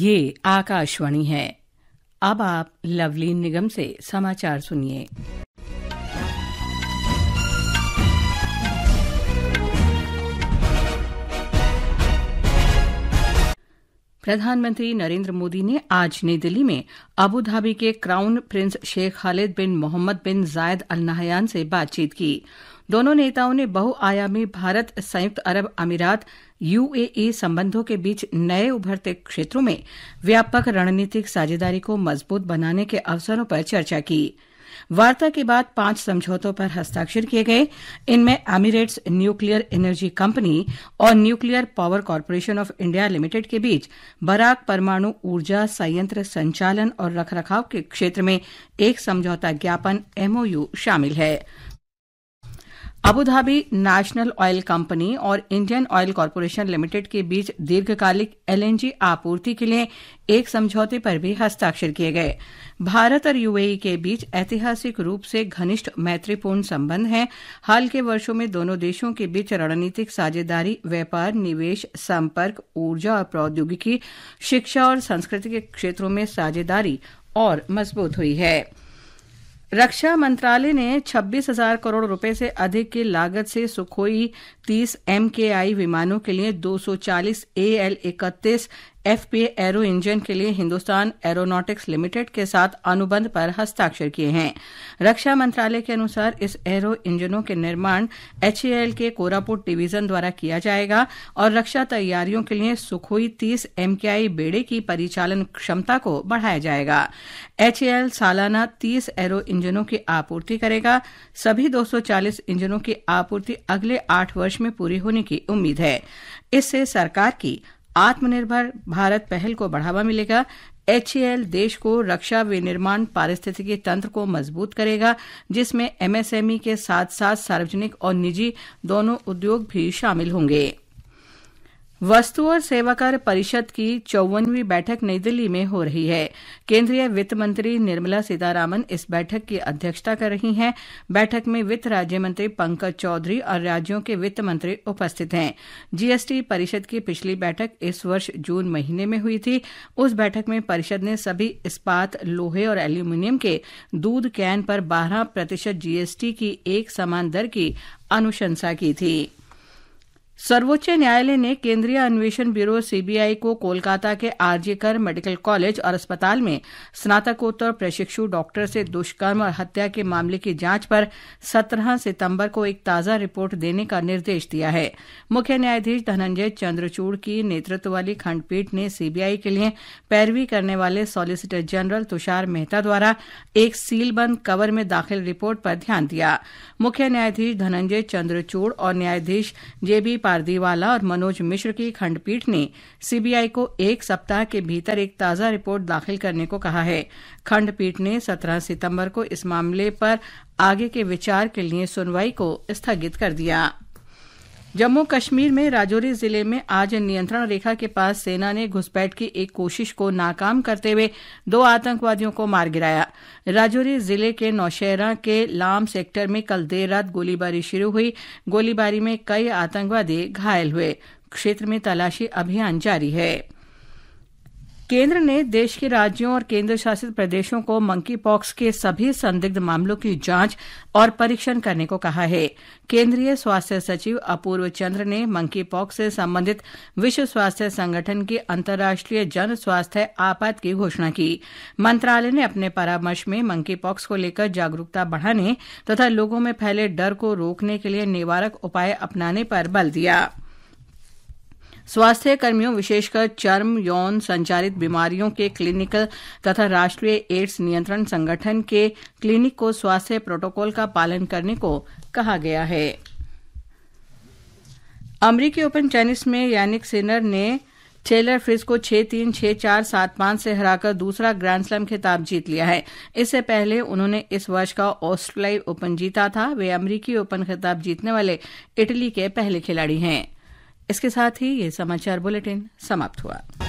ये आकाशवाणी है अब आप लवली निगम से समाचार सुनिए प्रधानमंत्री नरेंद्र मोदी ने आज नई दिल्ली में अबू धाबी के crown prince Sheikh Khalid bin Mohammed bin Zayed Al Nahyan से बातचीत की दोनों नेताओं ने बहुआयामी भारत संयुक्त अरब अमीरात यूएई संबंधों के बीच नए उभरते क्षेत्रों में व्यापक रणनीतिक साझेदारी को मजबूत बनाने के अवसरों पर चर्चा की वार्ता के बाद पांच समझौतों पर हस्ताक्षर किए गए इनमें एमिरेट्स न्यूक्लियर एनर्जी कंपनी और nuclear power corporation of India limited के बीच बराक परमाणु ऊर्जा संयंत्र संचालन और रखरखाव के क्षेत्र में एक समझौता ज्ञापन एमओयू शामिल है अबुधाबी नेशनल ऑयल कंपनी और इंडियन ऑयल कॉरपोरेशन लिमिटेड के बीच दीर्घकालिक एलएनजी आपूर्ति के लिए एक समझौते पर भी हस्ताक्षर किए गए भारत और यूएई के बीच ऐतिहासिक रूप से घनिष्ठ मैत्रीपूर्ण संबंध हैं हाल के वर्षों में दोनों देशों के बीच रणनीतिक साझेदारी व्यापार निवेश संपर्क ऊर्जा और प्रौद्योगिकी शिक्षा और संस्कृति के क्षेत्रों में साझेदारी और मजबूत हुई है रक्षा मंत्रालय ने 26,000 करोड़ रुपए से अधिक की लागत से सुखोई 30 एम विमानों के लिए 240 एएल इकतीस एफपीए एरो इंजन के लिए हिंदुस्तान एरोनॉटिक्स लिमिटेड के साथ अनुबंध पर हस्ताक्षर किए हैं रक्षा मंत्रालय के अनुसार इस एरो इंजनों के निर्माण एचएएल के कोरापुट डिवीजन द्वारा किया जाएगा और रक्षा तैयारियों के लिए सुखोई तीस एमकेआई बेड़े की परिचालन क्षमता को बढ़ाया जाएगा एचएएल सालाना तीस एरो इंजनों की आपूर्ति करेगा सभी दो इंजनों की आपूर्ति अगले आठ वर्ष में पूरी होने की उम्मीद है इससे सरकार की आत्मनिर्भर भारत पहल को बढ़ावा मिलेगा एच देश को रक्षा विनिर्माण पारिस्थितिकी तंत्र को मजबूत करेगा जिसमें एमएसएमई के साथ साथ सार्वजनिक और निजी दोनों उद्योग भी शामिल होंगे वस्तु और सेवाकर परिषद की चौवनवीं बैठक नई दिल्ली में हो रही है केंद्रीय वित्त मंत्री निर्मला सीतारामन इस बैठक की अध्यक्षता कर रही हैं बैठक में वित्त राज्य मंत्री पंकज चौधरी और राज्यों के वित्त मंत्री उपस्थित हैं जीएसटी परिषद की पिछली बैठक इस वर्ष जून महीने में हुई थी उस बैठक में परिषद ने सभी इस्पात लोहे और एल्यूमिनियम के दूध कैन पर बारह प्रतिशत जीएसटी की एक समान दर की अनुशंसा की थी सर्वोच्च न्यायालय ने केंद्रीय अन्वेषण ब्यूरो सीबीआई को कोलकाता के आरजीकर मेडिकल कॉलेज और अस्पताल में स्नातकोत्तर प्रशिक्षु डॉक्टर से दुष्कर्म और हत्या के मामले की जांच पर 17 सितंबर को एक ताज़ा रिपोर्ट देने का निर्देश दिया है मुख्य न्यायाधीश धनंजय चंद्रचूड़ की नेतृत्व वाली खंडपीठ ने सीबीआई के लिए पैरवी करने वाले सॉलिसिटर जनरल तुषार मेहता द्वारा एक सीलबंद कवर में दाखिल रिपोर्ट पर ध्यान दिया मुख्य न्यायाधीश धनंजय चंद्रचूड़ और न्यायाधीश जेबी पारदीवाला और मनोज मिश्र की खंडपीठ ने सीबीआई को एक सप्ताह के भीतर एक ताज़ा रिपोर्ट दाखिल करने को कहा है खंडपीठ ने 17 सितंबर को इस मामले पर आगे के विचार के लिए सुनवाई को स्थगित कर दिया जम्मू कश्मीर में राजौरी जिले में आज नियंत्रण रेखा के पास सेना ने घुसपैठ की एक कोशिश को नाकाम करते हुए दो आतंकवादियों को मार गिराया राजौरी जिले के नौशहरा के लाम सेक्टर में कल देर रात गोलीबारी शुरू हुई गोलीबारी में कई आतंकवादी घायल हुए क्षेत्र में तलाशी अभियान जारी है केंद्र ने देश के राज्यों और केंद्र शासित प्रदेशों को मंकी पॉक्स के सभी संदिग्ध मामलों की जांच और परीक्षण करने को कहा है केंद्रीय स्वास्थ्य सचिव अपूर्व चंद्र ने मंकी पॉक्स से संबंधित विश्व स्वास्थ्य संगठन की अंतर्राष्ट्रीय जन स्वास्थ्य आपात की घोषणा की मंत्रालय ने अपने परामर्श में मंकी पॉक्स को लेकर जागरूकता बढ़ाने तथा लोगों में फैले डर को रोकने के लिए निवारक उपाय अपनाने पर बल दिया स्वास्थ्य कर्मियों विशेषकर चर्म यौन संचारित बीमारियों के क्लिनिकल तथा राष्ट्रीय एड्स नियंत्रण संगठन के क्लिनिक को स्वास्थ्य प्रोटोकॉल का पालन करने को कहा गया है अमरीकी ओपन टेनिस में यानिक सिनर ने टेलर फ्रिज को छह तीन छह चार सात पांच से हराकर दूसरा ग्रैंड स्लैम खिताब जीत लिया है इससे पहले उन्होंने इस वर्ष का ऑस्ट्रेलियाई ओपन जीता था वे अमरीकी ओपन खिताब जीतने वाले इटली के पहले खिलाड़ी हैं इसके साथ ही ये समाचार बुलेटिन समाप्त हुआ